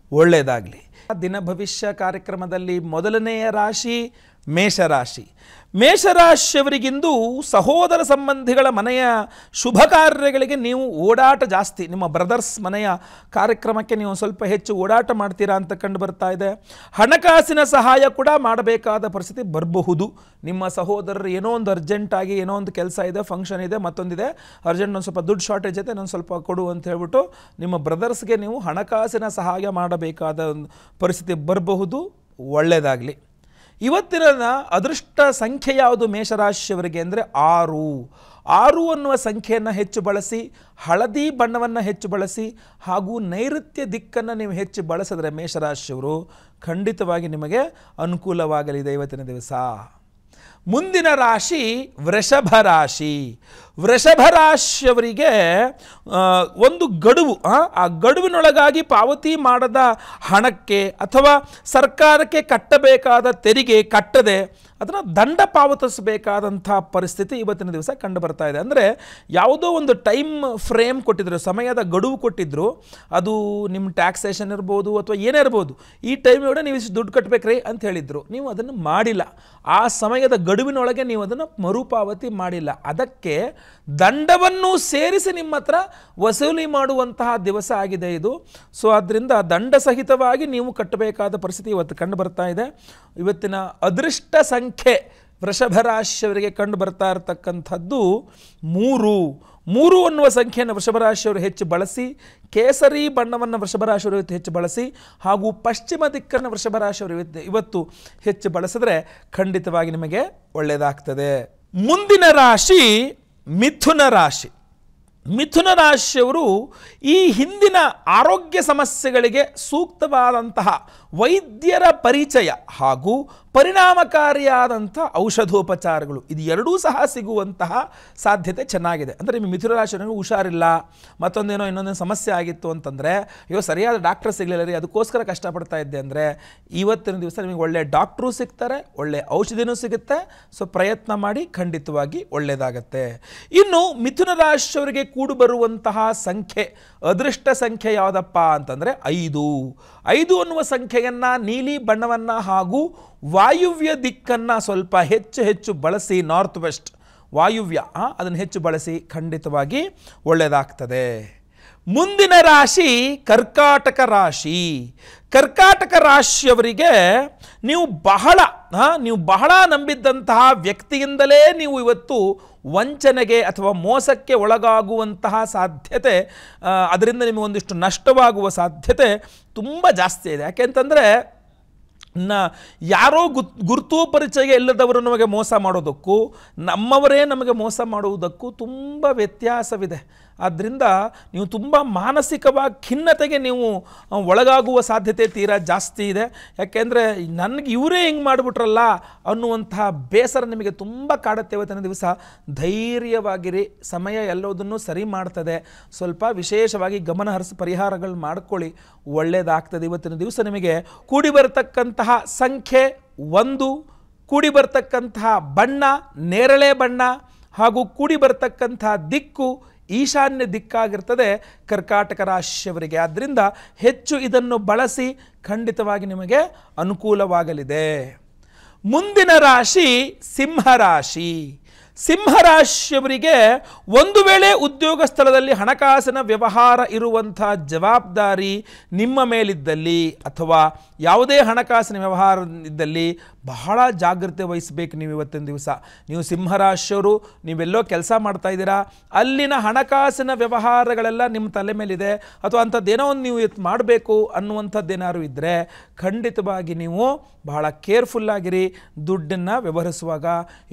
ಒಳ್ಳೆಯದಾಗಲಿ ದಿನ ಭವಿಷ್ಯ ಕಾರ್ಯಕ್ರಮದಲ್ಲಿ ಮೊದಲನೆಯ ರಾಶಿ ಮೇಷರಾಶಿ ಮೇಷರಾಶಿಯವರಿಗಿಂದು ಸಹೋದರ ಸಂಬಂಧಿಗಳ ಮನೆಯ ಶುಭ ಕಾರ್ಯಗಳಿಗೆ ನೀವು ಓಡಾಟ ಜಾಸ್ತಿ ನಿಮ್ಮ ಬ್ರದರ್ಸ್ ಮನೆಯ ಕಾರ್ಯಕ್ರಮಕ್ಕೆ ನೀವು ಸ್ವಲ್ಪ ಹೆಚ್ಚು ಓಡಾಟ ಮಾಡ್ತೀರಾ ಅಂತ ಕಂಡು ಬರ್ತಾ ಇದೆ ಹಣಕಾಸಿನ ಸಹಾಯ ಕೂಡ ಮಾಡಬೇಕಾದ ಪರಿಸ್ಥಿತಿ ಬರಬಹುದು ನಿಮ್ಮ ಸಹೋದರರು ಏನೋ ಒಂದು ಅರ್ಜೆಂಟಾಗಿ ಏನೋ ಒಂದು ಕೆಲಸ ಇದೆ ಫಂಕ್ಷನ್ ಇದೆ ಮತ್ತೊಂದಿದೆ ಅರ್ಜೆಂಟ್ ಒಂದು ಸ್ವಲ್ಪ ದುಡ್ಡು ಶಾರ್ಟೇಜ್ ಇದೆ ಇನ್ನೊಂದು ಸ್ವಲ್ಪ ಕೊಡು ಅಂತ ಹೇಳ್ಬಿಟ್ಟು ನಿಮ್ಮ ಬ್ರದರ್ಸ್ಗೆ ನೀವು ಹಣಕಾಸಿನ ಸಹಾಯ ಮಾಡಬೇಕು ಬೇಕಾದ ಒಂದು ಪರಿಸ್ಥಿತಿ ಬರಬಹುದು ಒಳ್ಳೆಯದಾಗಲಿ ಇವತ್ತಿನ ಅದೃಷ್ಟ ಸಂಖ್ಯೆ ಯಾವುದು ಮೇಷರಾಶಿಯವರಿಗೆ ಅಂದರೆ ಆರು ಆರು ಅನ್ನುವ ಸಂಖ್ಯೆಯನ್ನು ಹೆಚ್ಚು ಬಳಸಿ ಹಳದಿ ಬಣ್ಣವನ್ನು ಹೆಚ್ಚು ಬಳಸಿ ಹಾಗೂ ನೈಋತ್ಯ ದಿಕ್ಕನ್ನು ನೀವು ಹೆಚ್ಚು ಬಳಸಿದ್ರೆ ಮೇಷರಾಶಿಯವರು ಖಂಡಿತವಾಗಿ ನಿಮಗೆ ಅನುಕೂಲವಾಗಲಿದೆ ಇವತ್ತಿನ ದಿವಸ ಮುಂದಿನ ರಾಶಿ ವೃಷಭ ರಾಶಿ ವೃಷಭ ರಾಶಿಯವರಿಗೆ ಒಂದು ಗಡುವು ಆ ಗಡುವಿನೊಳಗಾಗಿ ಪಾವತಿ ಮಾಡದ ಹಣಕ್ಕೆ ಅಥವಾ ಸರ್ಕಾರಕ್ಕೆ ಕಟ್ಟಬೇಕಾದ ತೆರಿಗೆ ಕಟ್ಟದೆ ಅದನ್ನು ದಂಡ ಪಾವತಿಸಬೇಕಾದಂಥ ಪರಿಸ್ಥಿತಿ ಇವತ್ತಿನ ದಿವಸ ಕಂಡು ಬರ್ತಾ ಇದೆ ಅಂದರೆ ಯಾವುದೋ ಒಂದು ಟೈಮ್ ಫ್ರೇಮ್ ಕೊಟ್ಟಿದ್ರು ಸಮಯದ ಗಡುವು ಕೊಟ್ಟಿದ್ದರು ಅದು ನಿಮ್ಮ ಟ್ಯಾಕ್ಸೇಷನ್ ಇರ್ಬೋದು ಅಥವಾ ಏನೇ ಇರ್ಬೋದು ಈ ಟೈಮ್ ಒಳಗೆ ನೀವು ಇಷ್ಟು ದುಡ್ಡು ಕಟ್ಟಬೇಕ್ರಿ ಅಂತ ಹೇಳಿದರು ನೀವು ಅದನ್ನು ಮಾಡಿಲ್ಲ ಆ ಸಮಯದ ಗಡುವಿನೊಳಗೆ ನೀವು ಅದನ್ನು ಮರುಪಾವತಿ ಮಾಡಿಲ್ಲ ಅದಕ್ಕೆ ದಂಡವನ್ನು ಸೇರಿಸಿ ನಿಮ್ಮ ಹತ್ರ ವಸೂಲಿ ಮಾಡುವಂತಹ ದಿವಸ ಆಗಿದೆ ಇದು ಸೊ ಆದ್ದರಿಂದ ದಂಡ ಸಹಿತವಾಗಿ ನೀವು ಕಟ್ಟಬೇಕಾದ ಪರಿಸ್ಥಿತಿ ಇವತ್ತು ಕಂಡು ಬರ್ತಾ ಇದೆ ಇವತ್ತಿನ ಅದೃಷ್ಟ ಸಂಖ್ಯೆ ವೃಷಭರಾಶಿಯವರಿಗೆ ಕಂಡು ಬರ್ತಾ ಇರತಕ್ಕಂಥದ್ದು ಮೂರು ಮೂರು ಅನ್ನುವ ಸಂಖ್ಯೆಯನ್ನು ವೃಷಭರಾಶಿಯವರು ಹೆಚ್ಚು ಬಳಸಿ ಕೇಸರಿ ಬಣ್ಣವನ್ನು ವೃಷಭರಾಶಿಯವರು ಇವತ್ತು ಹೆಚ್ಚು ಬಳಸಿ ಹಾಗೂ ಪಶ್ಚಿಮ ದಿಕ್ಕನ್ನು ವೃಷಭರಾಶಿಯವರು ಇವತ್ತು ಇವತ್ತು ಹೆಚ್ಚು ಬಳಸಿದ್ರೆ ಖಂಡಿತವಾಗಿ ನಿಮಗೆ ಒಳ್ಳೆಯದಾಗ್ತದೆ ಮುಂದಿನ ರಾಶಿ ಮಿಥುನ ರಾಶಿ ಮಿಥುನ ರಾಶಿಯವರು ಈ ಹಿಂದಿನ ಆರೋಗ್ಯ ಸಮಸ್ಯೆಗಳಿಗೆ ಸೂಕ್ತವಾದಂತಹ ವೈದ್ಯರ ಪರಿಚಯ ಹಾಗೂ ಪರಿಣಾಮಕಾರಿಯಾದಂಥ ಔಷಧೋಪಚಾರಗಳು ಇದು ಎರಡೂ ಸಹ ಸಿಗುವಂತಹ ಸಾಧ್ಯತೆ ಚೆನ್ನಾಗಿದೆ ಅಂದರೆ ನಿಮ್ಮ ಮಿಥುನ ರಾಶಿಯೂ ಹುಷಾರಿಲ್ಲ ಮತ್ತೊಂದೇನೋ ಇನ್ನೊಂದೇನು ಸಮಸ್ಯೆ ಆಗಿತ್ತು ಅಂತಂದರೆ ಅಯ್ಯೋ ಸರಿಯಾದ ಡಾಕ್ಟರ್ ಸಿಗಲಿಲ್ಲ ರೀ ಅದಕ್ಕೋಸ್ಕರ ಕಷ್ಟಪಡ್ತಾ ಇದ್ದೆ ಅಂದರೆ ಇವತ್ತಿನ ದಿವಸ ನಿಮಗೆ ಒಳ್ಳೆಯ ಡಾಕ್ಟ್ರೂ ಸಿಗ್ತಾರೆ ಒಳ್ಳೆಯ ಔಷಧಿನೂ ಸಿಗುತ್ತೆ ಸೊ ಪ್ರಯತ್ನ ಮಾಡಿ ಖಂಡಿತವಾಗಿ ಒಳ್ಳೆಯದಾಗತ್ತೆ ಇನ್ನು ಮಿಥುನ ರಾಶಿಯವರಿಗೆ ಕೂಡು ಬರುವಂತಹ ಸಂಖ್ಯೆ ಅದೃಷ್ಟ ಸಂಖ್ಯೆ ಯಾವುದಪ್ಪ ಅಂತಂದರೆ ಐದು ಐದು ಅನ್ನುವ ಸಂಖ್ಯೆಯನ್ನು ನೀಲಿ ಬಣ್ಣವನ್ನು ಹಾಗೂ ವಾಯುವ್ಯ ದಿಕ್ಕನ್ನು ಸ್ವಲ್ಪ ಹೆಚ್ಚು ಹೆಚ್ಚು ಬಳಸಿ ನಾರ್ತ್ ವೆಸ್ಟ್ ವಾಯುವ್ಯ ಅದನ್ನು ಹೆಚ್ಚು ಬಳಸಿ ಖಂಡಿತವಾಗಿ ಒಳ್ಳೆಯದಾಗ್ತದೆ ಮುಂದಿನ ರಾಶಿ ಕರ್ಕಾಟಕ ರಾಶಿ ಕರ್ಕಾಟಕ ರಾಶಿಯವರಿಗೆ ನೀವು ಬಹಳ ನೀವು ಬಹಳ ನಂಬಿದ್ದಂತಹ ವ್ಯಕ್ತಿಯಿಂದಲೇ ನೀವು ಇವತ್ತು ವಂಚನೆಗೆ ಅಥವಾ ಮೋಸಕ್ಕೆ ಒಳಗಾಗುವಂತಹ ಸಾಧ್ಯತೆ ಅದರಿಂದ ನಿಮಗೆ ಒಂದಿಷ್ಟು ನಷ್ಟವಾಗುವ ಸಾಧ್ಯತೆ ತುಂಬ ಜಾಸ್ತಿ ಇದೆ ಯಾಕೆಂತಂದರೆ ನ ಯಾರೋ ಗುರ್ತು ಗುರುತು ಪರಿಚಯ ಇಲ್ಲದವರು ನಮಗೆ ಮೋಸ ಮಾಡೋದಕ್ಕೂ ನಮ್ಮವರೇ ನಮಗೆ ಮೋಸ ಮಾಡುವುದಕ್ಕೂ ತುಂಬ ವ್ಯತ್ಯಾಸವಿದೆ ಆದ್ದರಿಂದ ನೀವು ತುಂಬ ಮಾನಸಿಕವಾಗಿ ಖಿನ್ನತೆಗೆ ನೀವು ಒಳಗಾಗುವ ಸಾಧ್ಯತೆ ತೀರಾ ಜಾಸ್ತಿ ಇದೆ ಯಾಕೆಂದರೆ ನನಗೆ ಇವರೇ ಹಿಂಗೆ ಮಾಡಿಬಿಟ್ರಲ್ಲ ಅನ್ನುವಂತಹ ಬೇಸರ ನಿಮಗೆ ತುಂಬ ಕಾಡುತ್ತೆ ಇವತ್ತಿನ ದಿವಸ ಧೈರ್ಯವಾಗಿರಿ ಸಮಯ ಎಲ್ಲೋದನ್ನು ಸರಿ ಮಾಡ್ತದೆ ಸ್ವಲ್ಪ ವಿಶೇಷವಾಗಿ ಗಮನಹರಿಸಿ ಪರಿಹಾರಗಳು ಮಾಡ್ಕೊಳ್ಳಿ ಒಳ್ಳೆಯದಾಗ್ತದೆ ಇವತ್ತಿನ ದಿವಸ ನಿಮಗೆ ಕೂಡಿ ಬರತಕ್ಕಂತಹ ಸಂಖ್ಯೆ ಒಂದು ಕೂಡಿ ಬರ್ತಕ್ಕಂತಹ ಬಣ್ಣ ನೇರಳೆ ಬಣ್ಣ ಹಾಗೂ ಕೂಡಿ ಬರ್ತಕ್ಕಂತಹ ದಿಕ್ಕು ಈಶಾನ್ಯ ದಿಕ್ಕಾಗಿರ್ತದೆ ಕರ್ಕಾಟಕ ರಾಶಿಯವರಿಗೆ ಆದ್ದರಿಂದ ಹೆಚ್ಚು ಇದನ್ನು ಬಳಸಿ ಖಂಡಿತವಾಗಿ ನಿಮಗೆ ಅನುಕೂಲವಾಗಲಿದೆ ಮುಂದಿನ ರಾಶಿ ಸಿಂಹರಾಶಿ ಸಿಂಹರಾಶಿಯವರಿಗೆ ಒಂದು ವೇಳೆ ಉದ್ಯೋಗ ಸ್ಥಳದಲ್ಲಿ ಹಣಕಾಸಿನ ವ್ಯವಹಾರ ಇರುವಂಥ ಜವಾಬ್ದಾರಿ ನಿಮ್ಮ ಮೇಲಿದ್ದಲ್ಲಿ ಅಥವಾ ಯಾವುದೇ ಹಣಕಾಸಿನ ವ್ಯವಹಾರ ಇದ್ದಲ್ಲಿ ಬಹಳ ಜಾಗ್ರತೆ ವಹಿಸಬೇಕು ನೀವು ಇವತ್ತಿನ ದಿವಸ ನೀವು ಸಿಂಹರಾಶಿಯವರು ನೀವೆಲ್ಲೋ ಕೆಲಸ ಮಾಡ್ತಾ ಇದ್ದೀರಾ ಅಲ್ಲಿನ ಹಣಕಾಸಿನ ವ್ಯವಹಾರಗಳೆಲ್ಲ ನಿಮ್ಮ ತಲೆ ಮೇಲಿದೆ ಅಥವಾ ಅಂಥದ್ದೇನೋ ಒಂದು ನೀವು ಇವತ್ತು ಮಾಡಬೇಕು ಅನ್ನುವಂಥದ್ದೇನಾದ್ರೂ ಇದ್ದರೆ ಖಂಡಿತವಾಗಿ ನೀವು ಬಹಳ ಕೇರ್ಫುಲ್ಲಾಗಿರಿ ದುಡ್ಡನ್ನು ವ್ಯವಹರಿಸುವಾಗ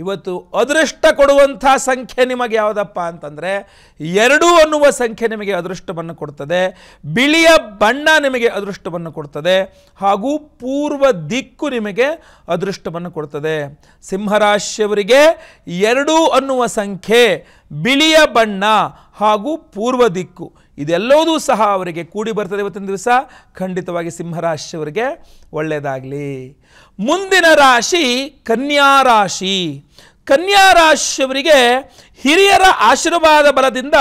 ಇವತ್ತು ಅದೃಷ್ಟ ಕೊಡುವಂಥ ಸಂಖ್ಯೆ ನಿಮಗೆ ಯಾವುದಪ್ಪ ಅಂತಂದರೆ ಎರಡು ಅನ್ನುವ ಸಂಖ್ಯೆ ನಿಮಗೆ ಅದೃಷ್ಟವನ್ನು ಕೊಡ್ತದೆ ಬಿಳಿಯ ಬಣ್ಣ ನಿಮಗೆ ಅದೃಷ್ಟವನ್ನು ಕೊಡ್ತದೆ ಹಾಗೂ ಪೂರ್ವ ದಿಕ್ಕು ನಿಮಗೆ ಅದೃಷ್ಟವನ್ನು ಕೊಡ್ತದೆ ಸಿಂಹರಾಶಿಯವರಿಗೆ ಎರಡು ಅನ್ನುವ ಸಂಖ್ಯೆ ಬಿಳಿಯ ಬಣ್ಣ ಹಾಗೂ ಪೂರ್ವ ದಿಕ್ಕು ಇದೆಲ್ಲವೂ ಸಹ ಅವರಿಗೆ ಕೂಡಿ ಬರ್ತದೆ ಇವತ್ತಿನ ದಿವಸ ಖಂಡಿತವಾಗಿ ಸಿಂಹರಾಶಿಯವರಿಗೆ ಒಳ್ಳೆಯದಾಗಲಿ ಮುಂದಿನ ರಾಶಿ ಕನ್ಯಾ ರಾಶಿ ಕನ್ಯಾ ಹಿರಿಯರ ಆಶೀರ್ವಾದ ಬಲದಿಂದ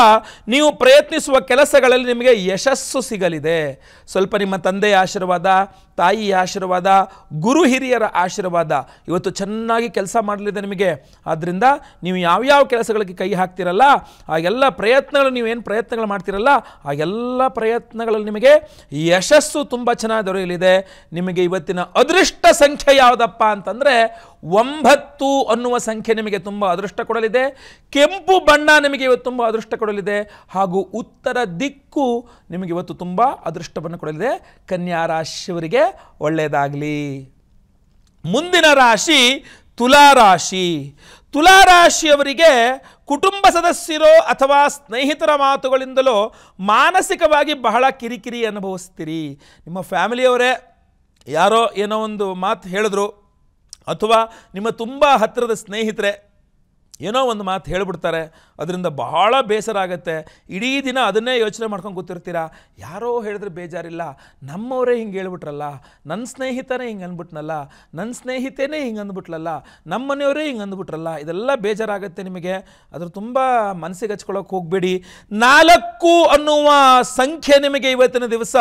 ನೀವು ಪ್ರಯತ್ನಿಸುವ ಕೆಲಸಗಳಲ್ಲಿ ನಿಮಗೆ ಯಶಸ್ಸು ಸಿಗಲಿದೆ ಸ್ವಲ್ಪ ನಿಮ್ಮ ತಂದೆಯ ಆಶೀರ್ವಾದ ತಾಯಿಯ ಆಶೀರ್ವಾದ ಗುರು ಹಿರಿಯರ ಆಶೀರ್ವಾದ ಇವತ್ತು ಚೆನ್ನಾಗಿ ಕೆಲಸ ಮಾಡಲಿದೆ ನಿಮಗೆ ಆದ್ದರಿಂದ ನೀವು ಯಾವ್ಯಾವ ಕೆಲಸಗಳಿಗೆ ಕೈ ಹಾಕ್ತಿರಲ್ಲ ಆ ಎಲ್ಲ ಪ್ರಯತ್ನಗಳು ನೀವೇನು ಪ್ರಯತ್ನಗಳು ಮಾಡ್ತಿರಲ್ಲ ಆ ಎಲ್ಲ ಪ್ರಯತ್ನಗಳಲ್ಲಿ ನಿಮಗೆ ಯಶಸ್ಸು ತುಂಬ ಚೆನ್ನಾಗಿ ದೊರೆಯಲಿದೆ ನಿಮಗೆ ಇವತ್ತಿನ ಅದೃಷ್ಟ ಸಂಖ್ಯೆ ಯಾವುದಪ್ಪ ಅಂತಂದರೆ ಒಂಬತ್ತು ಅನ್ನುವ ಸಂಖ್ಯೆ ನಿಮಗೆ ತುಂಬ ಅದೃಷ್ಟ ಕೊಡಲಿದೆ ಕೆ ಕೆಂಪು ಬಣ್ಣ ನಿಮಗೆ ಇವತ್ತು ತುಂಬ ಅದೃಷ್ಟ ಕೊಡಲಿದೆ ಹಾಗೂ ಉತ್ತರ ದಿಕ್ಕು ನಿಮಗೆ ಇವತ್ತು ತುಂಬ ಅದೃಷ್ಟವನ್ನು ಕೊಡಲಿದೆ ಕನ್ಯಾ ರಾಶಿಯವರಿಗೆ ಒಳ್ಳೆಯದಾಗಲಿ ಮುಂದಿನ ರಾಶಿ ತುಲಾರಾಶಿ ತುಲಾರಾಶಿಯವರಿಗೆ ಕುಟುಂಬ ಸದಸ್ಯರೋ ಅಥವಾ ಸ್ನೇಹಿತರ ಮಾತುಗಳಿಂದಲೋ ಮಾನಸಿಕವಾಗಿ ಬಹಳ ಕಿರಿಕಿರಿ ಅನುಭವಿಸ್ತೀರಿ ನಿಮ್ಮ ಫ್ಯಾಮಿಲಿಯವರೇ ಯಾರೋ ಏನೋ ಒಂದು ಮಾತು ಹೇಳಿದ್ರು ಅಥವಾ ನಿಮ್ಮ ತುಂಬ ಹತ್ತಿರದ ಸ್ನೇಹಿತರೆ ಏನೋ ಒಂದು ಮಾತು ಹೇಳಿಬಿಡ್ತಾರೆ ಅದರಿಂದ ಬಹಳ ಬೇಸರ ಆಗುತ್ತೆ ಇಡೀ ದಿನ ಅದನ್ನೇ ಯೋಚನೆ ಮಾಡ್ಕೊಂಡು ಗೊತ್ತಿರ್ತೀರಾ ಯಾರೋ ಹೇಳಿದ್ರೆ ಬೇಜಾರಿಲ್ಲ ನಮ್ಮವರೇ ಹಿಂಗೆ ಹೇಳ್ಬಿಟ್ರಲ್ಲ ನನ್ನ ಸ್ನೇಹಿತನೇ ಹಿಂಗೆ ಅಂದ್ಬಿಟ್ನಲ್ಲ ನನ್ನ ಸ್ನೇಹಿತನೇ ಹಿಂಗೆ ಅಂದ್ಬಿಟ್ಲಲ್ಲ ನಮ್ಮ ಮನೆಯವರೇ ಹಿಂಗೆ ಅಂದ್ಬಿಟ್ರಲ್ಲ ಇದೆಲ್ಲ ಬೇಜಾರಾಗುತ್ತೆ ನಿಮಗೆ ಅದ್ರ ತುಂಬ ಮನಸ್ಸಿಗೆ ಹಚ್ಕೊಳ್ಳೋಕೆ ಹೋಗಬೇಡಿ ನಾಲ್ಕು ಅನ್ನುವ ಸಂಖ್ಯೆ ನಿಮಗೆ ಇವತ್ತಿನ ದಿವಸ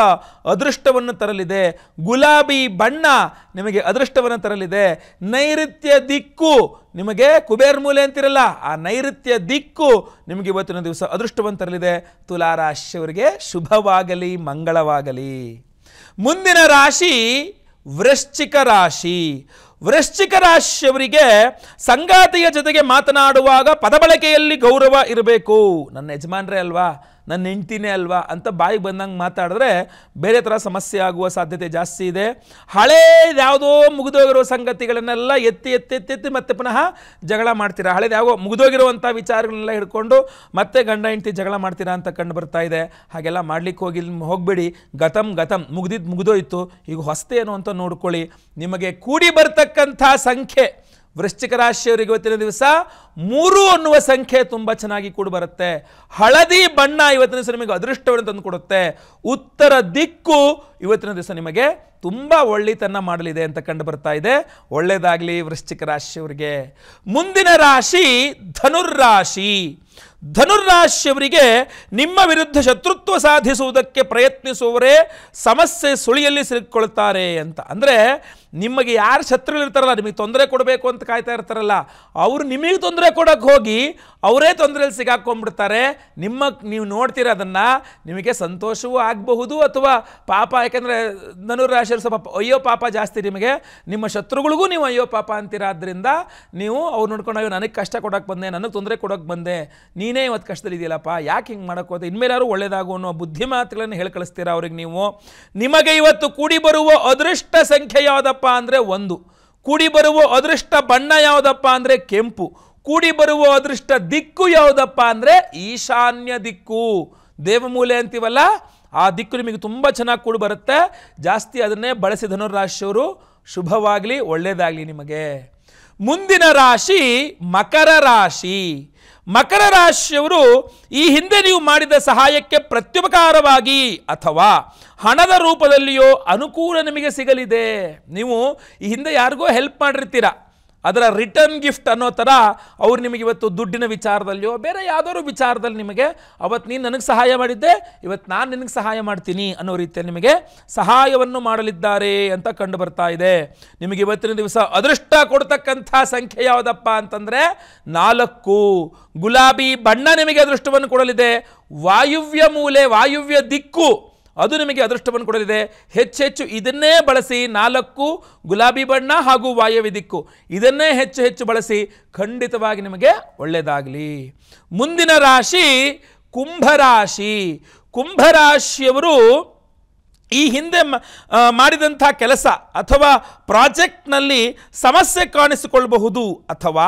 ಅದೃಷ್ಟವನ್ನು ತರಲಿದೆ ಗುಲಾಬಿ ಬಣ್ಣ ನಿಮಗೆ ಅದೃಷ್ಟವನ್ನು ತರಲಿದೆ ನೈಋತ್ಯ ದಿಕ್ಕು ನಿಮಗೆ ಕುಬೇರ್ ಮೂಲೆ ಅಂತಿರಲ್ಲ ಆ ನೈಋತ್ಯ ದಿಕ್ಕು ನಿಮಗೆ ಇವತ್ತಿನ ದಿವಸ ಅದೃಷ್ಟವಂತರಲಿದೆ ತುಲಾರಾಶಿಯವರಿಗೆ ಶುಭವಾಗಲಿ ಮಂಗಳವಾಗಲಿ ಮುಂದಿನ ರಾಶಿ ವೃಶ್ಚಿಕ ರಾಶಿ ವೃಶ್ಚಿಕ ರಾಶಿಯವರಿಗೆ ಸಂಗಾತಿಯ ಜೊತೆಗೆ ಮಾತನಾಡುವಾಗ ಪದಬಳಕೆಯಲ್ಲಿ ಗೌರವ ಇರಬೇಕು ನನ್ನ ಯಜಮಾನ್ರೇ ಅಲ್ವಾ ನನ್ನ ಹೆಂಡ್ತಿನೇ ಅಲ್ವಾ ಅಂತ ಬಾಯಿಗೆ ಬಂದಂಗೆ ಮಾತಾಡಿದ್ರೆ ಬೇರೆ ಥರ ಸಮಸ್ಯೆ ಆಗುವ ಸಾಧ್ಯತೆ ಜಾಸ್ತಿ ಇದೆ ಯಾವುದೋ ಮುಗಿದೋಗಿರೋ ಸಂಗತಿಗಳನ್ನೆಲ್ಲ ಎತ್ತಿ ಎತ್ತಿ ಎತ್ತಿ ಎತ್ತಿ ಮತ್ತೆ ಪುನಃ ಜಗಳ ಮಾಡ್ತೀರಾ ಹಳೇದು ಯಾವ ಮುಗಿದೋಗಿರುವಂಥ ವಿಚಾರಗಳನ್ನೆಲ್ಲ ಹಿಡ್ಕೊಂಡು ಮತ್ತೆ ಗಂಡ ಹೆಂಡ್ತಿ ಜಗಳ ಮಾಡ್ತೀರಾ ಅಂತ ಕಂಡು ಬರ್ತಾ ಇದೆ ಹಾಗೆಲ್ಲ ಮಾಡ್ಲಿಕ್ಕೆ ಹೋಗಿ ಹೋಗಬೇಡಿ ಗತಂ ಗತಂ ಮುಗಿದಿದ್ದು ಮುಗಿದೋಯಿತು ಈಗ ಹೊಸತೇನು ಅಂತ ನೋಡ್ಕೊಳ್ಳಿ ನಿಮಗೆ ಕೂಡಿ ಬರ್ತಕ್ಕಂಥ ಸಂಖ್ಯೆ ವೃಶ್ಚಿಕ ರಾಶಿಯವರಿಗೆ ಇವತ್ತಿನ ದಿವಸ ಮೂರು ಅನ್ನುವ ಸಂಖ್ಯೆ ತುಂಬ ಚೆನ್ನಾಗಿ ಕೂಡ ಬರುತ್ತೆ ಹಳದಿ ಬಣ್ಣ ಇವತ್ತಿನ ದಿವಸ ನಿಮಗೆ ಅದೃಷ್ಟವನ್ನು ಕೊಡುತ್ತೆ ಉತ್ತರ ದಿಕ್ಕು ಇವತ್ತಿನ ದಿವಸ ನಿಮಗೆ ತುಂಬ ಒಳ್ಳೆತನ ಮಾಡಲಿದೆ ಅಂತ ಕಂಡು ಬರ್ತಾ ಇದೆ ಒಳ್ಳೆಯದಾಗಲಿ ವೃಶ್ಚಿಕ ರಾಶಿಯವರಿಗೆ ಮುಂದಿನ ರಾಶಿ ಧನುರ್ರಾಶಿ ಧನುರಾಶಿಯವರಿಗೆ ನಿಮ್ಮ ವಿರುದ್ಧ ಶತ್ರುತ್ವ ಸಾಧಿಸುವುದಕ್ಕೆ ಪ್ರಯತ್ನಿಸುವವರೇ ಸಮಸ್ಯೆ ಸುಳಿಯಲ್ಲಿ ಸಿಲುಕೊಳ್ತಾರೆ ಅಂತ ಅಂದರೆ ನಿಮಗೆ ಯಾರು ಶತ್ರುಗಳಿರ್ತಾರಲ್ಲ ನಿಮಗೆ ತೊಂದರೆ ಕೊಡಬೇಕು ಅಂತ ಕಾಯ್ತಾ ಇರ್ತಾರಲ್ಲ ಅವರು ನಿಮಗೆ ತೊಂದರೆ ಕೊಡೋಕ್ಕೆ ಹೋಗಿ ಅವರೇ ತೊಂದರೆಯಲ್ಲಿ ಸಿಗಾಕೊಂಡ್ಬಿಡ್ತಾರೆ ನಿಮ್ಮ ನೀವು ನೋಡ್ತೀರ ಅದನ್ನು ನಿಮಗೆ ಸಂತೋಷವೂ ಆಗಬಹುದು ಅಥವಾ ಪಾಪ ಯಾಕೆಂದರೆ ಧನುರಾಶಿಯಲ್ಲಿ ಸ್ವಲ್ಪ ಅಯ್ಯೋ ಪಾಪ ಜಾಸ್ತಿ ನಿಮಗೆ ನಿಮ್ಮ ಶತ್ರುಗಳಿಗೂ ನೀವು ಅಯ್ಯೋ ಪಾಪ ಅಂತೀರಾದ್ರಿಂದ ನೀವು ಅವ್ರು ನೋಡ್ಕೊಂಡು ಅಯ್ಯೋ ನನಗೆ ಕಷ್ಟ ಕೊಡೋಕ್ಕೆ ಬಂದೆ ನನಗೆ ತೊಂದರೆ ಕೊಡೋಕೆ ಬಂದೆ ನೀನೇ ಇವತ್ತು ಕಷ್ಟದಲ್ಲಿದೆಯಲ್ಲಪ್ಪ ಯಾಕೆ ಹಿಂಗೆ ಹೋದ ಇನ್ಮೇಲಾರು ಒಳ್ಳೇದಾಗು ಅನ್ನೋ ಬುದ್ಧಿ ಮಾತುಗಳನ್ನು ಹೇಳಿ ಕಳಿಸ್ತೀರಾ ಅವ್ರಿಗೆ ನೀವು ನಿಮಗೆ ಇವತ್ತು ಕೂಡಿ ಬರುವ ಅದೃಷ್ಟ ಸಂಖ್ಯೆ ಯಾವುದಪ್ಪ ಅಂದರೆ ಒಂದು ಕೂಡಿ ಬರುವ ಅದೃಷ್ಟ ಬಣ್ಣ ಯಾವುದಪ್ಪ ಅಂದರೆ ಕೆಂಪು ಕೂಡಿ ಬರುವ ಅದೃಷ್ಟ ದಿಕ್ಕು ಯಾವುದಪ್ಪ ಅಂದರೆ ಈಶಾನ್ಯ ದಿಕ್ಕು ದೇವಮೂಲೆ ಅಂತೀವಲ್ಲ ಆ ದಿಕ್ಕು ನಿಮಗೆ ತುಂಬ ಚೆನ್ನಾಗಿ ಕೂಡಿ ಬರುತ್ತೆ ಜಾಸ್ತಿ ಅದನ್ನೇ ಬಳಸಿ ರಾಶಿಯವರು ಶುಭವಾಗಲಿ ಒಳ್ಳೆಯದಾಗಲಿ ನಿಮಗೆ ಮುಂದಿನ ರಾಶಿ ಮಕರ ರಾಶಿ ಮಕರ ರಾಶಿಯವರು ಈ ಹಿಂದೆ ನೀವು ಮಾಡಿದ ಸಹಾಯಕ್ಕೆ ಪ್ರತ್ಯುಪಕಾರವಾಗಿ ಅಥವಾ ಹಣದ ರೂಪದಲ್ಲಿಯೋ ಅನುಕೂಲ ನಿಮಗೆ ಸಿಗಲಿದೆ ನೀವು ಈ ಹಿಂದೆ ಯಾರಿಗೋ ಹೆಲ್ಪ್ ಮಾಡಿರ್ತೀರಾ ಅದರ ರಿಟರ್ನ್ ಗಿಫ್ಟ್ ಅನ್ನೋ ಥರ ಅವ್ರು ನಿಮಗೆ ಇವತ್ತು ದುಡ್ಡಿನ ವಿಚಾರದಲ್ಲಿಯೋ ಬೇರೆ ಯಾವುದಾದ್ರು ವಿಚಾರದಲ್ಲಿ ನಿಮಗೆ ಅವತ್ತು ನೀನು ನನಗೆ ಸಹಾಯ ಮಾಡಿದ್ದೆ ಇವತ್ತು ನಾನು ನಿನಗೆ ಸಹಾಯ ಮಾಡ್ತೀನಿ ಅನ್ನೋ ರೀತಿಯಲ್ಲಿ ನಿಮಗೆ ಸಹಾಯವನ್ನು ಮಾಡಲಿದ್ದಾರೆ ಅಂತ ಕಂಡು ಬರ್ತಾ ಇದೆ ನಿಮಗೆ ಇವತ್ತಿನ ದಿವಸ ಅದೃಷ್ಟ ಕೊಡ್ತಕ್ಕಂಥ ಸಂಖ್ಯೆ ಯಾವುದಪ್ಪ ಅಂತಂದರೆ ನಾಲ್ಕು ಗುಲಾಬಿ ಬಣ್ಣ ನಿಮಗೆ ಅದೃಷ್ಟವನ್ನು ಕೊಡಲಿದೆ ವಾಯುವ್ಯ ಮೂಲೆ ವಾಯುವ್ಯ ದಿಕ್ಕು ಅದು ನಿಮಗೆ ಅದೃಷ್ಟವನ್ನು ಕೊಡಲಿದೆ ಹೆಚ್ಚೆಚ್ಚು ಇದನ್ನೇ ಬಳಸಿ ನಾಲ್ಕು ಗುಲಾಬಿ ಬಣ್ಣ ಹಾಗೂ ದಿಕ್ಕು ಇದನ್ನೇ ಹೆಚ್ಚು ಹೆಚ್ಚು ಬಳಸಿ ಖಂಡಿತವಾಗಿ ನಿಮಗೆ ಒಳ್ಳೆಯದಾಗಲಿ ಮುಂದಿನ ರಾಶಿ ಕುಂಭರಾಶಿ ಕುಂಭರಾಶಿಯವರು ಈ ಹಿಂದೆ ಮಾಡಿದಂಥ ಕೆಲಸ ಅಥವಾ ಪ್ರಾಜೆಕ್ಟ್ನಲ್ಲಿ ಸಮಸ್ಯೆ ಕಾಣಿಸಿಕೊಳ್ಳಬಹುದು ಅಥವಾ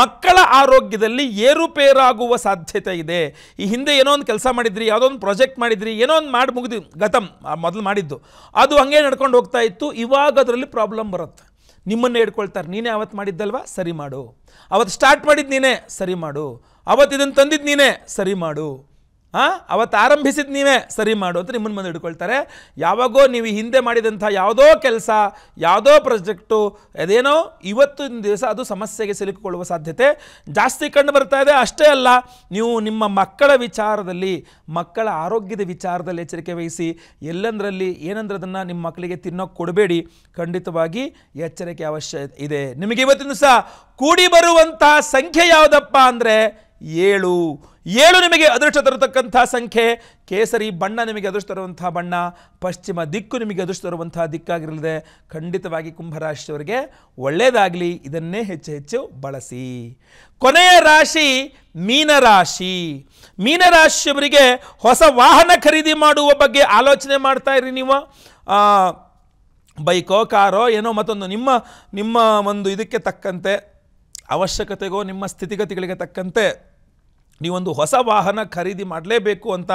ಮಕ್ಕಳ ಆರೋಗ್ಯದಲ್ಲಿ ಏರುಪೇರಾಗುವ ಸಾಧ್ಯತೆ ಇದೆ ಈ ಹಿಂದೆ ಏನೋ ಒಂದು ಕೆಲಸ ಮಾಡಿದ್ರಿ ಯಾವುದೋ ಒಂದು ಪ್ರಾಜೆಕ್ಟ್ ಮಾಡಿದ್ರಿ ಏನೋ ಒಂದು ಮಾಡಿ ಮುಗಿದು ಗತಂ ಮೊದಲು ಮಾಡಿದ್ದು ಅದು ಹಂಗೆ ನಡ್ಕೊಂಡು ಹೋಗ್ತಾ ಇತ್ತು ಇವಾಗ ಅದರಲ್ಲಿ ಪ್ರಾಬ್ಲಮ್ ಬರುತ್ತೆ ನಿಮ್ಮನ್ನೇ ಹಿಡ್ಕೊಳ್ತಾರೆ ನೀನೇ ಅವತ್ತು ಮಾಡಿದ್ದಲ್ವಾ ಸರಿ ಮಾಡು ಅವತ್ತು ಸ್ಟಾರ್ಟ್ ಮಾಡಿದ್ದು ನೀನೇ ಸರಿ ಮಾಡು ಅವತ್ತು ಇದನ್ನು ತಂದಿದ್ದು ನೀನೇ ಸರಿ ಮಾಡು ಹಾಂ ಅವತ್ತು ಆರಂಭಿಸಿದ ನೀವೇ ಸರಿ ಮಾಡು ಅಂತ ನಿಮ್ಮನ್ನು ಮುಂದೆ ಇಟ್ಕೊಳ್ತಾರೆ ಯಾವಾಗೋ ನೀವು ಹಿಂದೆ ಮಾಡಿದಂಥ ಯಾವುದೋ ಕೆಲಸ ಯಾವುದೋ ಪ್ರಾಜೆಕ್ಟು ಅದೇನೋ ಇವತ್ತಿನ ದಿವಸ ಅದು ಸಮಸ್ಯೆಗೆ ಸಿಲುಕಿಕೊಳ್ಳುವ ಸಾಧ್ಯತೆ ಜಾಸ್ತಿ ಕಂಡು ಬರ್ತಾ ಇದೆ ಅಷ್ಟೇ ಅಲ್ಲ ನೀವು ನಿಮ್ಮ ಮಕ್ಕಳ ವಿಚಾರದಲ್ಲಿ ಮಕ್ಕಳ ಆರೋಗ್ಯದ ವಿಚಾರದಲ್ಲಿ ಎಚ್ಚರಿಕೆ ವಹಿಸಿ ಎಲ್ಲಂದರಲ್ಲಿ ಏನಂದ್ರೆ ಅದನ್ನು ನಿಮ್ಮ ಮಕ್ಕಳಿಗೆ ತಿನ್ನೋಕ್ಕೆ ಕೊಡಬೇಡಿ ಖಂಡಿತವಾಗಿ ಎಚ್ಚರಿಕೆ ಅವಶ್ಯ ಇದೆ ನಿಮಗೆ ಇವತ್ತಿನ ದಿವಸ ಕೂಡಿ ಬರುವಂಥ ಸಂಖ್ಯೆ ಯಾವುದಪ್ಪ ಅಂದರೆ ಏಳು ಏಳು ನಿಮಗೆ ಅದೃಷ್ಟ ತರತಕ್ಕಂಥ ಸಂಖ್ಯೆ ಕೇಸರಿ ಬಣ್ಣ ನಿಮಗೆ ಅದೃಷ್ಟ ತರುವಂತಹ ಬಣ್ಣ ಪಶ್ಚಿಮ ದಿಕ್ಕು ನಿಮಗೆ ಅದೃಷ್ಟ ತರುವಂತಹ ದಿಕ್ಕಾಗಿರಲಿದೆ ಖಂಡಿತವಾಗಿ ಕುಂಭರಾಶಿಯವರಿಗೆ ಒಳ್ಳೆಯದಾಗಲಿ ಇದನ್ನೇ ಹೆಚ್ಚು ಹೆಚ್ಚು ಬಳಸಿ ಕೊನೆಯ ರಾಶಿ ಮೀನರಾಶಿ ಮೀನರಾಶಿಯವರಿಗೆ ಹೊಸ ವಾಹನ ಖರೀದಿ ಮಾಡುವ ಬಗ್ಗೆ ಆಲೋಚನೆ ಮಾಡ್ತಾ ಇರಿ ನೀವು ಬೈಕೋ ಕಾರೋ ಏನೋ ಮತ್ತೊಂದು ನಿಮ್ಮ ನಿಮ್ಮ ಒಂದು ಇದಕ್ಕೆ ತಕ್ಕಂತೆ ಅವಶ್ಯಕತೆಗೋ ನಿಮ್ಮ ಸ್ಥಿತಿಗತಿಗಳಿಗೆ ತಕ್ಕಂತೆ ನೀವೊಂದು ಹೊಸ ವಾಹನ ಖರೀದಿ ಮಾಡಲೇಬೇಕು ಅಂತ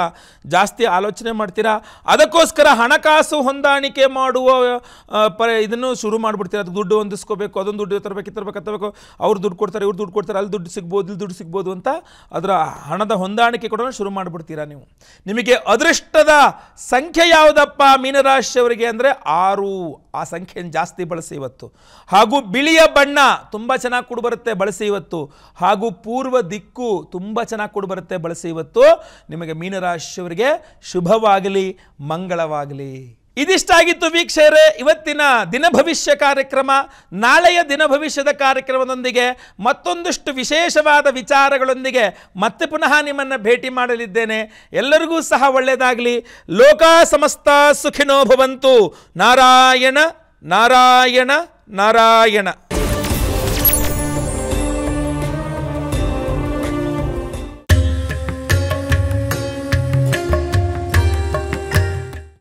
ಜಾಸ್ತಿ ಆಲೋಚನೆ ಮಾಡ್ತೀರಾ ಅದಕ್ಕೋಸ್ಕರ ಹಣಕಾಸು ಹೊಂದಾಣಿಕೆ ಮಾಡುವ ಪ ಇದನ್ನು ಶುರು ಮಾಡಿಬಿಡ್ತೀರಾ ಅದು ದುಡ್ಡು ಹೊಂದಿಸ್ಕೋಬೇಕು ಅದೊಂದು ದುಡ್ಡು ತರಬೇಕು ತರಬೇಕು ತರಬೇಕು ಅವ್ರು ದುಡ್ಡು ಕೊಡ್ತಾರೆ ಇವ್ರು ದುಡ್ಡು ಕೊಡ್ತಾರೆ ಅಲ್ಲಿ ದುಡ್ಡು ಸಿಗ್ಬೋದು ಇಲ್ಲಿ ದುಡ್ಡು ಸಿಗ್ಬೋದು ಅಂತ ಅದರ ಹಣದ ಹೊಂದಾಣಿಕೆ ಕೂಡ ಶುರು ಮಾಡಿಬಿಡ್ತೀರಾ ನೀವು ನಿಮಗೆ ಅದೃಷ್ಟದ ಸಂಖ್ಯೆ ಯಾವುದಪ್ಪ ಮೀನರಾಶಿಯವರಿಗೆ ಅಂದರೆ ಆರು ಆ ಸಂಖ್ಯೆಯನ್ನು ಜಾಸ್ತಿ ಬಳಸಿ ಇವತ್ತು ಹಾಗೂ ಬಿಳಿಯ ಬಣ್ಣ ತುಂಬ ಚೆನ್ನಾಗಿ ಕೂಡ ಬರುತ್ತೆ ಬಳಸಿ ಇವತ್ತು ಹಾಗೂ ಪೂರ್ವ ದಿಕ್ಕು ತುಂಬ ಚೆನ್ನಾಗಿ ಕೊಡು ಬರುತ್ತೆ ಬಳಸಿ ಇವತ್ತು ನಿಮಗೆ ಮೀನರಾಶಿಯವರಿಗೆ ಶುಭವಾಗಲಿ ಮಂಗಳವಾಗಲಿ ಇದಿಷ್ಟಾಗಿತ್ತು ವೀಕ್ಷರೇ ಇವತ್ತಿನ ದಿನ ಭವಿಷ್ಯ ಕಾರ್ಯಕ್ರಮ ನಾಳೆಯ ದಿನ ಭವಿಷ್ಯದ ಕಾರ್ಯಕ್ರಮದೊಂದಿಗೆ ಮತ್ತೊಂದಷ್ಟು ವಿಶೇಷವಾದ ವಿಚಾರಗಳೊಂದಿಗೆ ಮತ್ತೆ ಪುನಃ ನಿಮ್ಮನ್ನು ಭೇಟಿ ಮಾಡಲಿದ್ದೇನೆ ಎಲ್ಲರಿಗೂ ಸಹ ಒಳ್ಳೆಯದಾಗಲಿ ಲೋಕ ಸಮಸ್ತ ಸುಖಿನೋ ಭವಂತು ನಾರಾಯಣ ನಾರಾಯಣ ನಾರಾಯಣ